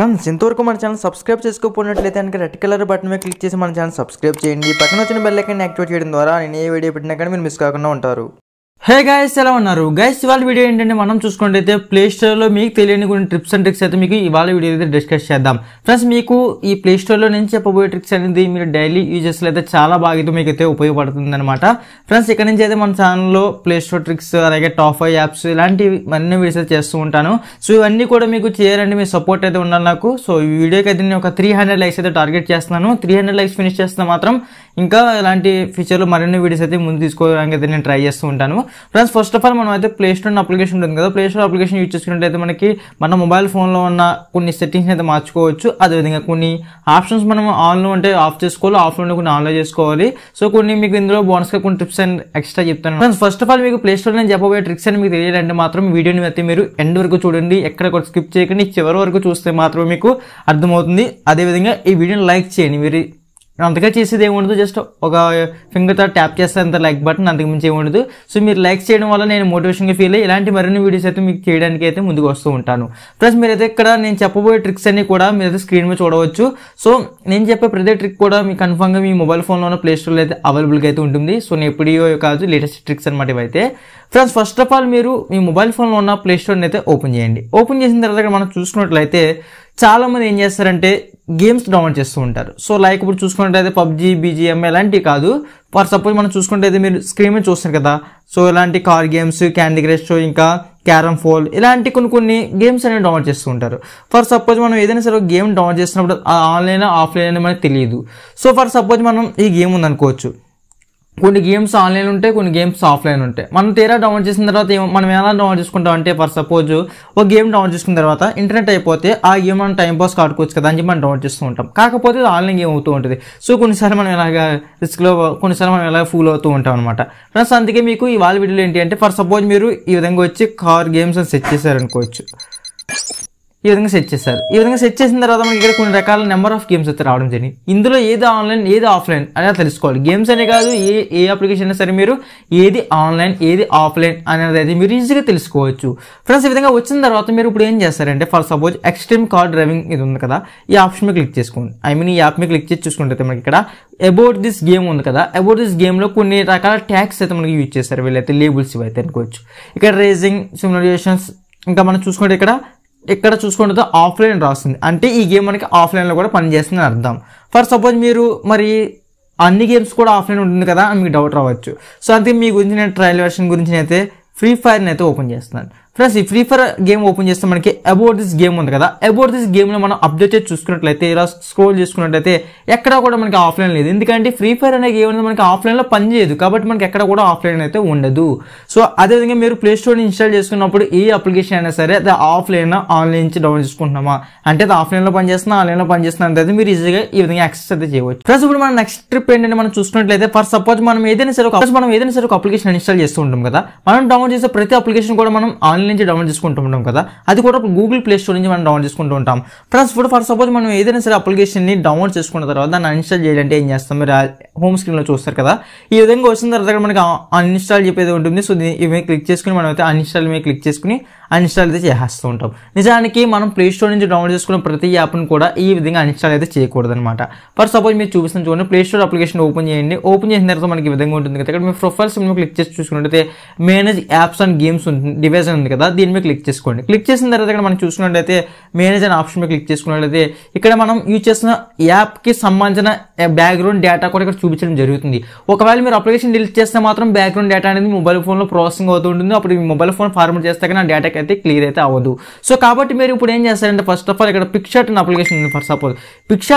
friends ఇంతవరకు మన channel subscribe చేసుకోకపోయినట్లయితే కనుక రెడ్ కలర్ బటన్ మీద క్లిక్ చేసి మన ఛానల్ సబ్స్క్రైబ్ చేయండి పక్కన వచ్చిన బెల్ యాక్టివేట్ చేయడం ద్వారా నేను ఏ వీడియో పెట్టినా కానీ మీరు మిస్ కాకుండా ఉంటారు హే గైస్ ఎలా ఉన్నారు గైస్ ఇవాళ వీడియో ఏంటంటే మనం చూసుకుంటే ప్లే స్టోర్లో మీకు తెలియని కొన్ని ట్రిప్స్ అండ్ ట్రిక్స్ అయితే మీకు ఇవాళ వీడియో అయితే డిస్కస్ చేద్దాం ఫ్రెండ్స్ మీకు ఈ ప్లే స్టోర్లో నుంచి చెప్పబోయే ట్రిక్స్ అనేది మీరు డైలీ యూజెస్లో అయితే చాలా బాగా అయితే మీకు అయితే ఉపయోగపడుతుంది అనమాట ఫ్రెండ్స్ ఇక్కడ నుంచి అయితే మన ఛానల్లో ప్లే స్టోర్ ట్రిక్స్ అలాగే టాప్ ఫైవ్ యాప్స్ ఇలాంటివి అన్ని వీడియోస్ చేస్తూ ఉంటాను సో ఇవన్నీ కూడా మీకు చేయాలండి మీ సపోర్ట్ అయితే ఉండాలి నాకు సో ఈ వీడియోకి అయితే నేను ఒక త్రీ హండ్రెడ్ లైక్స్ అయితే టార్గెట్ చేస్తున్నాను త్రీ హండ్రెడ్ లైక్స్ ఫినిష్ చేస్తే మాత్రం ఇంకా ఇలాంటి ఫ్యూచర్లో మరిన్ని వీడియోస్ అయితే ముందు తీసుకోవడానికి అయితే నేను ట్రై చేస్తూ ఉంటాను ఫ్రెండ్స్ ఫస్ట్ ఆఫ్ ఆల్ మనం అయితే ప్లే స్టోర్ అప్లికేషన్ ఉంటుంది కదా ప్లే స్టోర్ అప్లికేషన్ యూజ్ చేసుకున్నట్టయితే మనకి మన మొబైల్ ఫోన్లో ఉన్న కొన్ని సెట్టింగ్స్ అయితే మార్చుకోవచ్చు అదేవిధంగా కొన్ని ఆప్షన్స్ మనం ఆన్లో ఉంటే ఆఫ్ చేసుకోవాలి ఆఫ్లో కొన్ని ఆన్లో చేసుకోవాలి సో కొన్ని మీకు ఇందులో బోనస్గా కొన్ని టిప్స్ అండ్ ఎక్స్ట్రా చెప్తాను ఫ్రెండ్స్ ఫస్ట్ ఆఫ్ ఆల్ మీకు ప్లే స్టోర్ నేను చెప్పబోయే ట్రిక్స్ అని మీకు తెలియాలంటే మాత్రం వీడియోని అయితే మీరు ఎండ్ వరకు చూడండి ఎక్కడ స్కిప్ చేయకండి చివరి వరకు చూస్తే మాత్రమే మీకు అర్థమవుతుంది అదేవిధంగా ఈ వీడియోని లైక్ చేయండి మీరు అంతగా చేసేది ఏమి ఉండదు జస్ట్ ఒక ఫింగర్తో ట్యాప్ చేస్తే అంత లైక్ బటన్ అంతకుమించి ఏమి ఉండదు సో మీరు లైక్ చేయడం వల్ల నేను మోటివేషన్గా ఫీల్ అయ్యి ఇలాంటి మరిన్ని వీడియోస్ అయితే మీకు చేయడానికి అయితే ముందుకు వస్తూ ఉంటాను ప్లస్ మీరైతే ఇక్కడ నేను చెప్పబోయే ట్రిక్స్ అన్ని కూడా మీరు అయితే స్క్రీన్ మీద చూడవచ్చు సో నేను చెప్పే ప్రతి ట్రిక్ కూడా మీకు కన్ఫర్మ్గా మీ మొబైల్ ఫోన్లో ఉన్న ప్లే స్టోర్లో అయితే అవైలబుల్గా అయితే ఉంటుంది సో నేను ఎప్పుడో కాదు లేటెస్ట్ ట్రిక్స్ అనమాట ఇవైతే ఫ్రెండ్స్ ఫస్ట్ ఆఫ్ ఆల్ మీరు మీ మొబైల్ ఫోన్లో ఉన్న ప్లే స్టోర్ని అయితే ఓపెన్ చేయండి ఓపెన్ చేసిన తర్వాత మనం చూసుకున్నట్లయితే చాలామంది ఏం చేస్తారంటే గేమ్స్ డౌన్లోడ్ చేస్తూ ఉంటారు సో లైక్ ఇప్పుడు చూసుకుంటే పబ్జి బీజిఎం ఇలాంటివి కాదు ఫర్ సపోజ్ మనం చూసుకుంటే మీరు స్క్రీన్ మీద చూస్తారు కదా సో ఇలాంటి కార్ గేమ్స్ క్యాండీ క్రష్ ఇంకా క్యారమ్ ఫోల్ ఇలాంటి కొన్ని కొన్ని గేమ్స్ అనేవి డౌన్లోడ్ చేస్తూ ఉంటారు ఫర్ సపోజ్ మనం ఏదైనా సరే గేమ్ డౌన్లోడ్ చేసినప్పుడు ఆన్లైన్ ఆఫ్లైన్ అనేది మనకు తెలియదు సో ఫర్ సపోజ్ మనం ఈ గేమ్ ఉందనుకోవచ్చు కొన్ని గేమ్స్ ఆన్లైన్ ఉంటాయి కొన్ని గేమ్స్ ఆఫ్లైన్ ఉంటాయి మనం తీరా డౌన్లోడ్ చేసిన తర్వాత మనం ఎలా డౌన్లోడ్ చేసుకుంటాం అంటే ఫర్ సపోజ్ ఒక గేమ్ డౌన్లోడ్ చేసుకున్న తర్వాత ఇంటర్నెట్ అయిపోతే ఆ గేమ్ మనం టైం పాస్ కాడుకోవచ్చు కదా అని చెప్పి మనం డౌన్లోడ్ చేస్తూ ఉంటాం కాకపోతే ఆన్లైన్ గేమ్ అవుతూ ఉంటుంది సో కొన్నిసార్లు మనం ఇలాగ రిస్క్లో కొన్నిసార్లు మనం ఎలా ఫూల్ అవుతూ ఉంటాం అనమాట ఫ్రెండ్స్ అందుకే మీకు ఇవాళ వీడియోలు ఏంటి అంటే ఫర్ సపోజ్ మీరు ఈ విధంగా వచ్చి కార్ గేమ్స్ అని సెట్ చేశారనుకోవచ్చు ఈ విధంగా సెట్ చేస్తారు ఈ విధంగా సెట్ చేసిన తర్వాత మనకి ఇక్కడ కొన్ని రకాల నెంబర్ ఆఫ్ గేమ్స్ అయితే రావడం జరిగింది ఇందులో ఏది ఆన్లైన్ ఏది ఆఫ్లైన్ అనేది తెలుసుకోవాలి గేమ్స్ అనే కాదు ఏ ఏ అప్లికేషన్ అయినా సరే మీరు ఏది ఆన్లైన్ ఏది ఆఫ్లైన్ అనేది అయితే మీరు ఈజీగా తెలుసుకోవచ్చు ఫ్రెండ్స్ ఈ విధంగా వచ్చిన తర్వాత మీరు ఇప్పుడు ఏం చేస్తారంటే for suppose extreme car driving ఇది ఉంది కదా ఈ ఆప్షన్ మీద క్లిక్ చేసుకోండి ఐ మీన్ ఈ యాప్ మీద క్లిక్ చేసి చూసుకుంటే మనకి ఇక్కడ అబౌట్ దిస్ గేమ్ ఉంది కదా అబౌట్ దిస్ గేమ్లో కొన్ని రకాల ట్యాక్స్ అయితే మనకి యూజ్ చేస్తారు వీళ్ళైతే లేబుల్స్ ఇవైతే అనుకోవచ్చు ఇక్కడ రేసింగ్ సిమ్యులేషన్స్ ఇంకా మనం చూసుకుంటే ఇక్కడ ఇక్కడ చూసుకుంటే ఆఫ్లైన్ రాస్తుంది అంటే ఈ గేమ్ మనకి ఆఫ్లైన్లో కూడా పనిచేస్తుందని అర్థం ఫర్ సపోజ్ మీరు మరి అన్ని గేమ్స్ కూడా ఆఫ్లైన్ ఉంటుంది కదా అని మీకు డౌట్ రావచ్చు సో అందుకే మీ గురించి నేను ట్రయల్ వర్షన్ గురించి అయితే ఫ్రీ ఫైర్ని అయితే ఓపెన్ చేస్తున్నాను ఫ్రెండ్స్ ఈ ఫ్రీ ఫైర్ గేమ్ ఓపెన్ చేస్తే మనకి అబౌట్ దిస్ గేమ్ ఉంది కదా అబౌట్ దిస్ గేమ్లో మనం అప్డేట్ చూసుకున్నట్లయితే ఇలా స్క్రోల్ చేసుకున్నట్లయితే ఎక్కడ కూడా మనకి ఆఫ్లైన్ లేదు ఎందుకంటే ఫ్రీ ఫైర్ అనే గేమ్ అనేది మనకి ఆఫ్లైన్లో పనిచేయదు కాబట్టి మనకి ఎక్కడ కూడా ఆఫ్లైన్ అయితే ఉండదు సో అదేవిధంగా మీరు ప్లే స్టోర్ని ఇన్స్టాల్ చేసుకున్నప్పుడు ఏ అప్లికేషన్ అయినా సరే అది ఆఫ్లైన్ ఆన్లైన్ నుంచి డౌన్లోడ్ చేసుకుంటున్నామా అంటే అది లో పనిచేస్తున్నా ఆన్లైన్లో పనిచేస్తున్నా అంటే మీరు ఈజీగా ఈ విధంగా యాక్సెస్ అయితే చేయవచ్చు ఫ్రెండ్స్ ఇప్పుడు మనం నెక్స్ట్ ట్రిప్ ఏంటంటే మనం చూసుకున్నట్లయితే ఫర్ సపోజ్ మనం ఏదైనా సరే మనం ఏదైనా సరే ఒక అప్లికేషన్ ఇన్స్టాల్ చేస్తూ ఉంటాం కదా మనం డౌన్లోడ్ చేసే ప్రతి అప్లికేషన్ కూడా మనం ఆన్లైన్ నుంచి డౌన్లోడ్ చేసుకుంటూ ఉంటాం కదా అది కూడా గూగుల్ ప్లే స్టోర్ నుంచి మనం డౌన్లోడ్ చేసుకుంటూ ఉంటాం ఫ్రెండ్స్ ఇప్పుడు ఫర్ సపోజ్ మనం ఏదైనా సరే అప్లికేషన్ని డౌన్లోడ్ చేసుకున్న తర్వాత దాన్ని అన్ఇన్స్టాల్ చేయాలంటే ఏం చేస్తాం మీరు హోమ్ స్క్రీన్లో చూస్తారు కదా ఈ విధంగా వచ్చిన తర్వాత మనకి అన్ఇన్స్టాల్ చెప్పేది ఉంటుంది సో ఇవి క్లిక్ చేసుకుని మనం అయితే అన్ఇన్స్టాల్ మీద క్లిక్ చేసుకుని అన్స్టాల్ అయితే చేస్తూ ఉంటాం నిజానికి మనం ప్లే స్టోర్ నుంచి డౌన్లోడ్ చేసుకున్న ప్రతి యాప్ను కూడా ఈ విధంగా అన్స్టాల్ అయితే చేయకూడదు అనమాట ఫర్ సపోజ్ మీరు చూపిస్తున్న చూడండి ప్లే స్టోర్ అప్లికేషన్ ఓపెన్ చేయండి ఓపెన్ చేసిన తర్వాత మనకి విధంగా ఉంటుంది కదా ఇక్కడ మీ ప్రొఫైల్స్ మీరు క్లిక్ చేసి చూసుకున్నట్టయితే మేనేజ్ యాప్స్ అండ్ గేమ్స్ ఉంటుంది డివైజన్ ఉంది కదా దీని మీద క్లిక్ చేసుకోండి క్లిక్ చేసిన తర్వాత ఇక్కడ మనం చూసుకున్నట్లయితే మేనేజ్ అనే ఆప్షన్ మీద క్లిక్ చేసుకున్నట్లయితే ఇక్కడ మనం యూజ్ చేసిన యాప్కి సంబంధించిన బ్యాక్గ్రౌండ్ eh, డేటా కూడా ఇక్కడ చూపించడం జరుగుతుంది ఒకవేళ మీరు అప్లికేషన్ డిలీట్ చేస్తే మాత్రం బ్యాక్గ్రౌండ్ డేటా అనేది మొబైల్ ఫోన్లో ప్రాసెసింగ్ అవుతూ ఉంటుంది అప్పుడు మీ మొబైల్ ఫోన్ ఫార్మర్ చేస్తే నా డేటా అయితే క్లియర్ అయితే అవ్వదు సో కాబట్టి మీరు ఇప్పుడు ఏం చేస్తారంటే ఫస్ట్ ఆఫ్ ఆల్ ఇక్కడ అండ్ అప్లికేషన్ ఉంది ఫర్ సపోజ్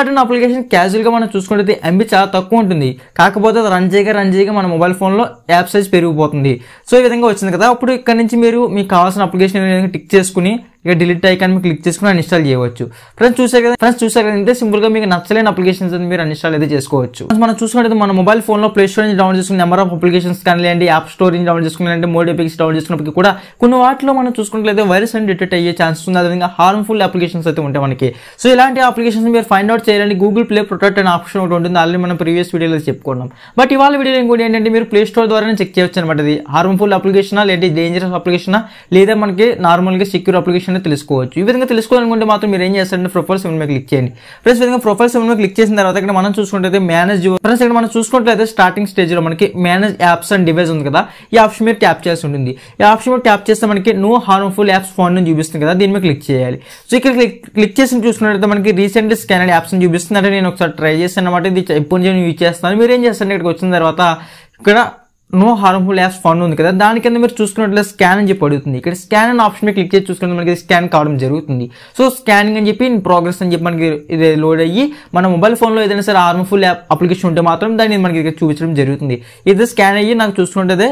అండ్ అప్లికేషన్ క్యాజువల్గా మనం చూసుకుంటే ఎంబీ చాలా తక్కువ ఉంటుంది కాకపోతే రన్ చేయగా రన్ చేయగా మన మొబైల్ ఫోన్లో యాప్ సైజ్ పెరిగిపోతుంది సో ఈ విధంగా వచ్చింది కదా అప్పుడు ఇక్కడ నుంచి మీరు మీకు కావాల్సిన అప్లికేషన్ టిక్ చేసుకుని ఇక డిలీట్ ఐకాన్ మీకు క్లిక్ చేసుకుని అన్స్టాల్ చేయవచ్చు ఫ్రెండ్స్ చూసే కదా ఫ్రెండ్స్ చూసే కదా ఇంతే సింపుల్గా మీకు నచ్చలేని అప్లికేషన్స్ అని మీరు అన్స్టాల్ అయితే చేసుకోవచ్చు మనం చూసుకుంటే మన మొబైల్ ఫోన్లో ప్లే స్టోర్ నుంచి డౌన్లోడ్ చేసుకున్న నెంబర్ ఆఫ్ అప్లికేషన్స్ కానివ్వండి యాప్ స్టోర్ నుంచి డౌన్లోడ్ చేసుకున్నారంటే మోడ్ ఎపిక్స్ డౌన్లోడ్ చేసుకున్నప్పుడు కూడా కొన్ని వాటిలో మనం చూసుకున్నట్లయితే వైరస్ అని డిటెక్ట్ అయ్యే ఛాన్సెస్ ఉంది అదేవిధంగా హార్మ్ఫుల్ అప్లికేషన్స్ అయితే ఉంటాయి మనకి సో ఇలాంటి అప్లికేషన్స్ మీరు ఫైండ్ అవుట్ చేయాలంటే గూగుల్ ప్లే ప్రొటెక్ట్ అనే ఆప్షన్ ఒకటి ఉంటుంది ఆల్రెడీ మనం ప్రీవియస్ వీడియోలో చెప్పుకున్నాం బట్ ఇవాళ వీడియో కూడా ఏంటంటే మీరు ప్లే స్టోర్ ద్వారానే చెక్ చేయవచ్చు అనమాట ఇది హార్మ్ఫుల్ అప్లికేషన్ లేదంటే డేంజరస్ అప్లికేషన్ లేదా మనకి నార్మల్గా సెక్యూర్ అప్లికేషన్ ఆప్షన్ తెలుసుకోవచ్చు ఈ విధంగా తెలుసుకోవాలనుకుంటే మాత్రం మీరు ఏం చేస్తారంటే ప్రొఫైల్ సెవెన్ మీద క్లిక్ చేయండి ఫ్రెండ్స్ విధంగా ప్రొఫైల్ సెవెన్ మీద క్లిక్ చేసిన తర్వాత ఇక్కడ మనం చూసుకుంటే మేనేజ్ ఫ్రెండ్స్ ఇక్కడ మనం చూసుకుంటే స్టార్టింగ్ స్టేజ్లో మనకి మేనేజ్ యాప్స్ అండ్ డివైస్ ఉంది కదా ఈ ఆప్షన్ మీద ట్యాప్ చేసి ఉంటుంది ఈ ఆప్షన్ మీద ట్యాప్ చేస్తే మనకి నో హార్మ్ఫుల్ యాప్స్ ఫోన్ నుంచి చూపిస్తుంది కదా దీని మీద క్లిక్ చేయాలి సో ఇక్కడ క్లిక్ క్లిక్ చేసి చూసుకున్నట్లయితే మనకి రీసెంట్లీ స్కానర్ యాప్స్ చూపిస్తుంది నేను ఒకసారి ట్రై చేస్తాను అనమాట ఇది ఎప్పుడు నుంచి యూజ్ చేస్తాను మీరు ఏం చేస్తాను ఇక్కడికి వచ్చిన తర్వాత ఇక్కడ నో హార్మ్ఫుల్ యాప్స్ ఫండ్ ఉంది కదా దాని కింద మీరు చూసుకున్నట్లయితే స్కాన్ అని చెప్పి అడుగుతుంది ఇక్కడ స్కాన్ అని ఆప్షన్ మీద క్లిక్ చేసి చూసుకుంటే మనకి స్కాన్ కావడం జరుగుతుంది సో స్కానింగ్ అని చెప్పి ఇన్ ప్రోగ్రెస్ అని చెప్పి మనకి ఇది లోడ్ అయ్యి మన మొబైల్ ఫోన్లో ఏదైనా సరే హార్మ్ఫుల్ యాప్ అప్లికేషన్ ఉంటే మాత్రం దాన్ని మనకి ఇక్కడ చూపించడం జరుగుతుంది ఇది స్కాన్ అయ్యి నాకు చూసుకుంటే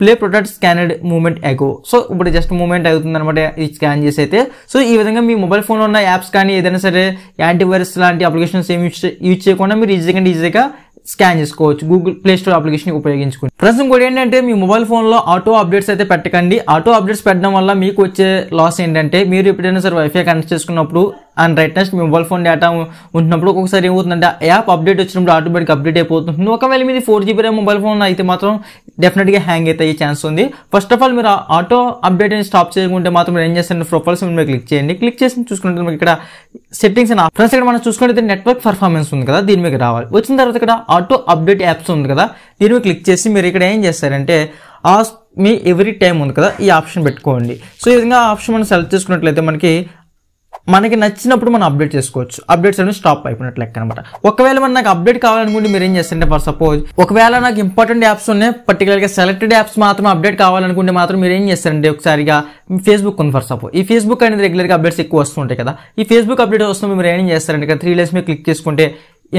play product scanned moment ago so ఇప్పుడు జస్ట్ మూమెంట్ అవుతుంది అనమాట ఇది స్కాన్ చేసి అయితే సో ఈ విధంగా మీ మొబైల్ ఫోన్లో ఉన్న యాప్స్ కానీ ఏదైనా సరే యాంటీవైరస్ లాంటి అప్లికేషన్స్ ఏమి యూజ్ చేయకుండా మీరు ఈజీగా ఈజీగా స్కాన్ చేసుకోవచ్చు గూగుల్ ప్లే స్టోర్ అప్లికేషన్ ఉపయోగించుకుని ప్రస్తుతం కూడా ఏంటంటే మీ మొబైల్ ఫోన్లో ఆటో అప్డేట్స్ అయితే పెట్టకండి ఆటో అప్డేట్స్ పెట్టడం వల్ల మీకు వచ్చే లాస్ ఏంటంటే మీరు ఎప్పుడైనా సరే వైఫై కనెక్ట్ చేసుకున్నప్పుడు అండ్ రైట్నెస్ మీ మొబైల్ ఫోన్ డేటా ఉంటున్నప్పుడు ఒక్కొక్కసారి ఏమవుతుందంటే యాప్ అప్డేట్ వచ్చినప్పుడు ఆటోమేటిక్ అప్డేట్ అయిపోతుంది ఒకవేళ మీది four GB RAM mobile phone అయితే మాత్రం డెఫినెట్గా హ్యాంగ్ అయ్యే ఛాన్స్ ఉంది ఫస్ట్ ఆఫ్ ఆల్ మీరు ఆటో అప్డేట్ అని స్టాప్ చేయకుంటే మాత్రం మీరు ఏం చేస్తారు ప్రొఫైల్స్ మీరు క్లిక్ చేయండి క్లిక్ చేసి చూసుకుంటే మీకు ఇక్కడ సెట్టింగ్స్ అని ఫ్రెండ్స్ ఇక్కడ మనం చూసుకుంటే నెట్వర్క్ పర్ఫార్మెన్స్ ఉంది కదా దీని మీద రావాలి వచ్చిన తర్వాత ఇక్కడ ఆటో అప్డేట్ యాప్స్ ఉంది కదా దీని మీద క్లిక్ చేసి మీరు ఇక్కడ ఏం చేస్తారంటే ఆ మీ ఎవ్రీ టైం ఉంది కదా ఈ ఆప్షన్ పెట్టుకోండి సో ఈ విధంగా ఆప్షన్ మనం సెలెక్ట్ చేసుకున్నట్లయితే మనకి మనకి నచ్చినప్పుడు మనం అప్డేట్ చేసుకోవచ్చు అప్డేట్స్ అనేవి స్టాప్ అయిపోయినట్లు లెక్క అనమాట ఒకవేళ మనం నాకు అప్డేట్ కావాలనుకుంటే మీరు ఏం చేస్తుంటే ఫర్ సపోజ్ ఒకవేళ నాకు ఇంపార్టెంట్ యాప్స్ ఉన్నాయి పర్టికులర్గా సెలెక్టెడ్ యాప్స్ మాత్రం అప్డేట్ కావాలనుకుంటే మాత్రం మీరు ఏం చేస్తారంటే ఒకసారిగా ఫేస్బుక్ ఉంది ఫర్ సపోజ్ ఈ ఫేస్బుక్ అనేది రెగ్యులర్గా అప్డేట్స్ ఎక్కువ వస్తుంటాయి కదా ఈ ఫేస్బుక్ అప్డేట్ వస్తుంది మీరు ఏం చేస్తారంటే త్రీ డేస్ మీరు క్లిక్ చేసుకుంటే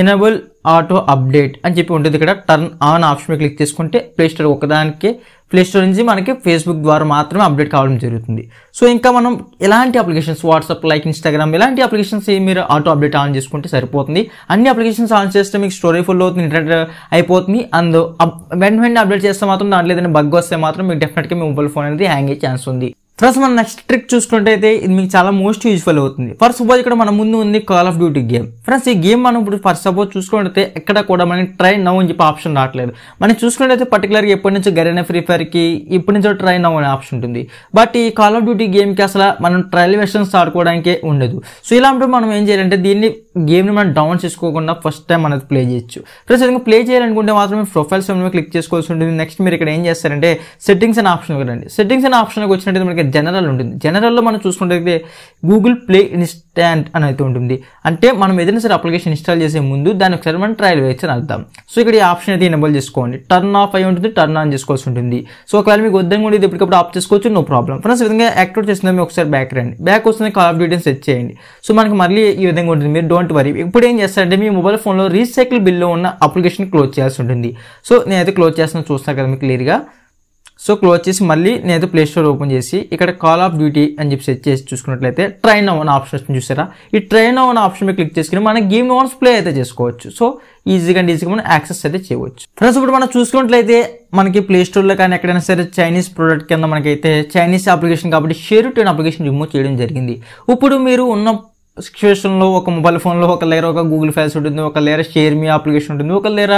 ఎనబుల్ ఆటో అప్డేట్ అని చెప్పి ఉంటుంది ఇక్కడ టర్న్ ఆన్ ఆప్షన్ క్లిక్ చేసుకుంటే ప్లేస్టోర్ ఒకదానికే ప్లేస్టోర్ నుంచి మనకి ఫేస్బుక్ ద్వారా మాత్రమే అప్డేట్ కావడం జరుగుతుంది సో ఇంకా మనం ఎలాంటి అప్లికేషన్స్ వాట్సాప్ లైక్ ఇన్స్టాగ్రామ్ ఎలాంటి అప్లికేషన్స్ మీరు ఆటో అప్డేట్ ఆన్ చేసుకుంటే సరిపోతుంది అన్ని అప్లికేషన్స్ ఆన్ చేస్తే మీకు స్టోరీ ఫుల్ అవుతుంది ఇంటర్నెట్ అయిపోతుంది అందు వెంట వెంటనే అప్డేట్ చేస్తే మాత్రం దాంట్లో ఏదైనా బగ్ వస్తే మాత్రం మీకు డెఫినెట్గా మీ మొబైల్ ఫోన్ అనేది హ్యాంగ్ అయ్యే ఛాన్స్ ఉంది ఫ్రెండ్స్ మనం నెక్స్ట్ ట్రిక్ చూసుకుంటే అయితే ఇది మీకు చాలా మోస్ట్ యూజ్ఫుల్ అవుతుంది ఫర్ సపోజ్ ఇక్కడ మన ముందు ఉంది call of duty game friends ఈ గేమ్ మనం ఇప్పుడు ఫర్ సపోజ్ చూసుకుంటే ఎక్కడ కూడా మనకి ట్రై నవ్ అని చెప్పి ఆప్షన్ రావట్లేదు మనం చూసుకుంటే అయితే పర్టికులర్గా ఎప్పటి నుంచో గరైన ఫ్రీ ఫైర్కి ఇప్పటి నుంచో ట్రై నవ్ అనే ఆప్షన్ ఉంటుంది బట్ ఈ కాల్ ఆఫ్ డ్యూటీ గేమ్కి అసలు మనం ట్రయల్ వెషన్స్ ఆడుకోవడానికే ఉండదు సో ఇలాంటి మనం ఏం చేయాలంటే దీన్ని గేమ్ని మనం డౌన్ చేసుకోకుండా ఫస్ట్ టైం అనేది ప్లే చేయొచ్చు ఫ్రెండ్స్ ఇంకా ప్లే చేయాలనుకుంటే మాత్రమే ప్రొఫైల్స్ క్లిక్ చేసుకోవాల్సి ఉంటుంది నెక్స్ట్ మీరు ఇక్కడ ఏం చేస్తారంటే సెట్టింగ్స్ అనే ఆప్షన్ కదండి సెట్టింగ్స్ అనే ఆప్షన్కి వచ్చినట్టు మనకి ఇక్కడ జనరల్ ఉంటుంది జనరల్లో మనం చూసుకుంటే గూగుల్ ప్లే ఇన్స్టాంట్ అని అయితే ఉంటుంది అంటే మనం ఏదైనా సరే అప్లికేషన్ ఇన్స్టాల్ చేసే ముందు దాని ఒకసారి మనం ట్రయల్ వేయచ్చు అని అర్థం సో ఇక్కడ ఈ ఆప్షన్ అయితే ఎనబుల్ చేసుకోండి టర్న్ ఆఫ్ అయి ఉంటుంది టర్న్ ఆన్ చేసుకోవాల్సి ఉంటుంది సో ఒకవేళ మీకు వద్దని కూడా ఇది ఎప్పటికప్పుడు ఆఫ్ చేసుకోవచ్చు నో ప్రాబ్లం ఫ్రెండ్స్ విధంగా యాక్టివేట్ మీరు ఒకసారి బ్యాక్ రండి బ్యాక్ వస్తుంది కాల్ ఆఫ్ డ్యూటీని సెట్ చేయండి సో మనకి మళ్ళీ ఈ విధంగా ఉంటుంది మీరు డోంట్ వరీ ఇప్పుడు ఏం చేస్తారంటే మీ మొబైల్ ఫోన్లో రీసైకిల్ బిల్లో ఉన్న అప్లికేషన్ క్లోజ్ చేయాల్సి ఉంటుంది సో నేనైతే క్లోజ్ చేస్తున్నా చూస్తాను కదా మీకు క్లియర్గా సో క్లోజ్ చేసి మళ్ళీ నేనైతే ప్లే స్టోర్ ఓపెన్ చేసి ఇక్కడ కాల్ ఆఫ్ డ్యూటీ అని చెప్పి సెట్ చేసి చూసుకున్నట్లయితే ట్రైన్ అవ్వన ఆప్షన్ వచ్చింది చూసారా ఈ ట్రైన్ అవ్వన ఆప్షన్ మీద క్లిక్ చేసుకుని మనం గేమ్ వన్స్ ప్లే అయితే చేసుకోవచ్చు సో ఈజీగా అండ్ ఈజీగా మనం యాక్సెస్ అయితే చేయవచ్చు ఫ్రెండ్స్ ఇప్పుడు మనం చూసుకున్నట్లయితే మనకి ప్లే స్టోర్లో కానీ ఎక్కడైనా సరే చైనీస్ ప్రోడక్ట్ కింద మనకైతే చైనీస్ అప్లికేషన్ కాబట్టి షేర్ టు అప్లికేషన్ రిమూవ్ చేయడం జరిగింది ఇప్పుడు మీరు ఉన్న సిచ్యువేషన్లో ఒక మొబైల్ ఫోన్లో ఒక లేర ఒక గూగుల్ ఫైల్స్ ఉంటుంది ఒక షేర్ మీ అప్లికేషన్ ఉంటుంది ఒక లేర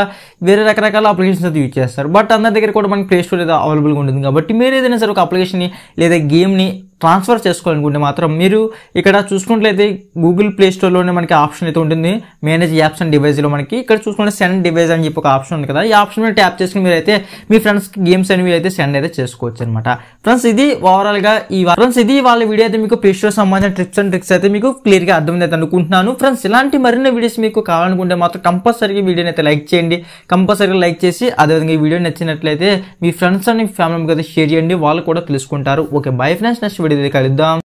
వేరే రకరకాల అప్లికేషన్స్ అయితే యూజ్ చేస్తారు బట్ అందరి దగ్గర కూడా మనకి ప్లే స్టోర్ అయితే అవైలబుల్గా ఉంటుంది కాబట్టి మీరు ఏదైనా సరే ఒక అప్లికేషన్ని లేదా గేమ్ని ట్రాన్స్ఫర్ చేసుకోవాలనుకుంటే మాత్రం మీరు ఇక్కడ చూసుకున్నట్లయితే గూగుల్ ప్లే స్టోర్లోనే మనకి ఆప్షన్ అయితే ఉంటుంది మేనేజ్ యాప్స్ అండ్ డివైజ్లో మనకి ఇక్కడ చూసుకుంటే సెండ్ డివైజ్ అని చెప్పి ఒక ఆప్షన్ ఉంది కదా ఈ ఆప్షన్ మీద ట్యాప్ చేసుకుని అయితే మీ ఫ్రెండ్స్కి గేమ్స్ అనేవి అయితే సెండ్ అయితే చేసుకోవచ్చు అనమాట ఫ్రెండ్స్ ఇది ఓవరాల్గా ఈ ఫ్రెండ్స్ ఇది వాళ్ళ వీడియో అయితే మీకు ప్లే స్టోర్ సంబంధించిన ట్రిప్స్ అండ్ ట్రిక్స్ అయితే మీకు క్లియర్గా అయితే అనుకుంటున్నాను ఫ్రెండ్స్ ఇలాంటి మరిన్ని వీడియోస్ మీకు కావాలనుకుంటే మాత్రం కంపల్సరీగా వీడియోని అయితే లైక్ చేయండి కంపల్సరీగా లైక్ చేసి అదేవిధంగా ఈ వీడియో నచ్చినట్లయితే మీ ఫ్రెండ్స్ అండ్ ఫ్యామిలీకి అయితే షేర్ చేయండి వాళ్ళు కూడా తెలుసుకుంటారు okay bye friends next next video కలుద్దాం